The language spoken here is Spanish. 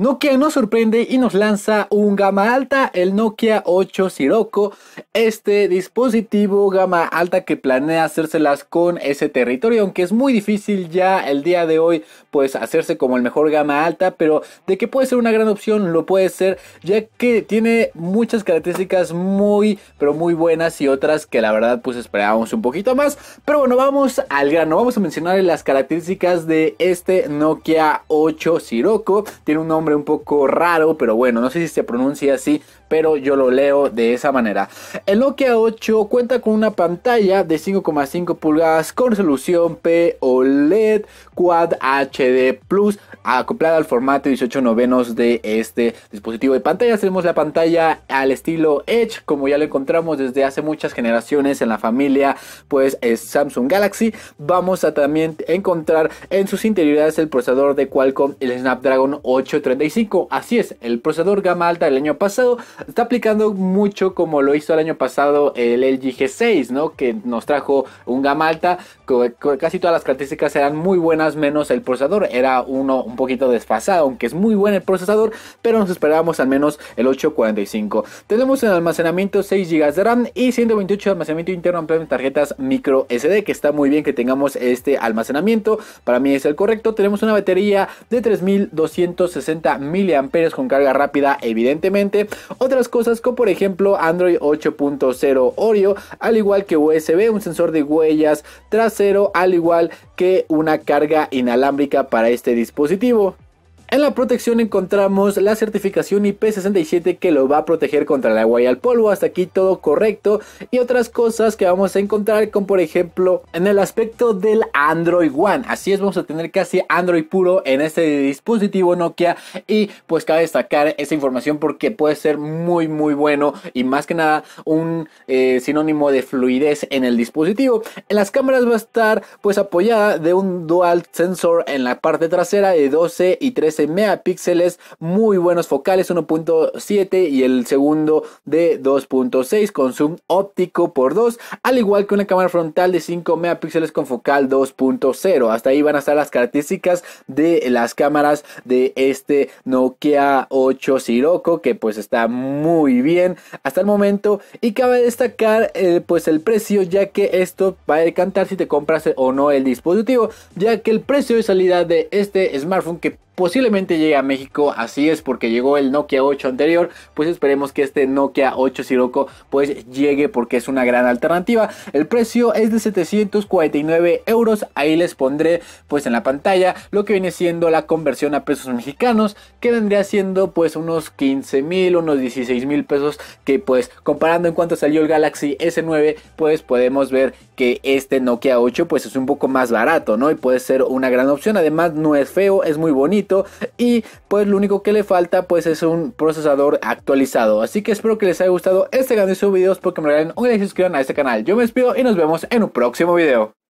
Nokia nos sorprende y nos lanza un gama alta, el Nokia 8 Sirocco. Este dispositivo gama alta que planea hacérselas con ese territorio, aunque es muy difícil ya el día de hoy pues hacerse como el mejor gama alta, pero de que puede ser una gran opción lo puede ser, ya que tiene muchas características muy pero muy buenas y otras que la verdad pues esperábamos un poquito más. Pero bueno, vamos al grano, vamos a mencionar las características de este Nokia 8 Sirocco. Tiene un nombre un poco raro, pero bueno, no sé si se pronuncia así, pero yo lo leo de esa manera. El Nokia 8 cuenta con una pantalla de 5,5 pulgadas con resolución POLED Quad HD Plus acoplada al formato 18 novenos de este dispositivo de pantalla. Tenemos la pantalla al estilo Edge, como ya lo encontramos desde hace muchas generaciones en la familia, pues es Samsung Galaxy. Vamos a también encontrar en sus interioridades el procesador de Qualcomm, el Snapdragon 830 Así es, el procesador gama alta del año pasado está aplicando mucho como lo hizo el año pasado el LG G6, ¿no? Que nos trajo un gama alta, casi todas las características eran muy buenas menos el procesador, era uno un poquito desfasado, aunque es muy bueno el procesador, pero nos esperábamos al menos el 845. Tenemos en almacenamiento 6 GB de RAM y 128 de almacenamiento interno en tarjetas micro SD, que está muy bien que tengamos este almacenamiento, para mí es el correcto. Tenemos una batería de 3260 miliamperes con carga rápida evidentemente. Otras cosas como por ejemplo Android 8.0 Oreo, al igual que USB, un sensor de huellas trasero, al igual que una carga inalámbrica para este dispositivo. En la protección encontramos la certificación IP67 que lo va a proteger contra el agua y el polvo, hasta aquí todo correcto. Y otras cosas que vamos a encontrar con por ejemplo en el aspecto del Android One, así es vamos a tener casi Android puro en este dispositivo Nokia y pues cabe destacar esa información porque puede ser muy muy bueno y más que nada un eh, sinónimo de fluidez en el dispositivo. En las cámaras va a estar pues apoyada de un dual sensor en la parte trasera de 12 y 13 megapíxeles, muy buenos focales 1.7 y el segundo de 2.6 con zoom óptico por 2, al igual que una cámara frontal de 5 megapíxeles con focal 2.0. Hasta ahí van a estar las características de las cámaras de este Nokia 8 Sirocco que pues está muy bien hasta el momento y cabe destacar eh, pues el precio ya que esto va a decantar si te compras o no el dispositivo ya que el precio de salida de este smartphone que posiblemente llegue a México, así es porque llegó el Nokia 8 anterior, pues esperemos que este Nokia 8 Sirocco pues llegue porque es una gran alternativa. El precio es de 749 euros, ahí les pondré pues en la pantalla lo que viene siendo la conversión a pesos mexicanos, que vendría siendo pues unos 15 mil, unos 16 mil pesos, que pues comparando en cuanto salió el Galaxy S9, pues podemos ver que este Nokia 8 pues es un poco más barato, ¿no? Y puede ser una gran opción, además no es feo, es muy bonito y pues lo único que le falta pues es un procesador actualizado. Así que espero que les haya gustado este grande video, espero que me regalen un like y suscriban a este canal. Yo me despido y nos vemos en un próximo video.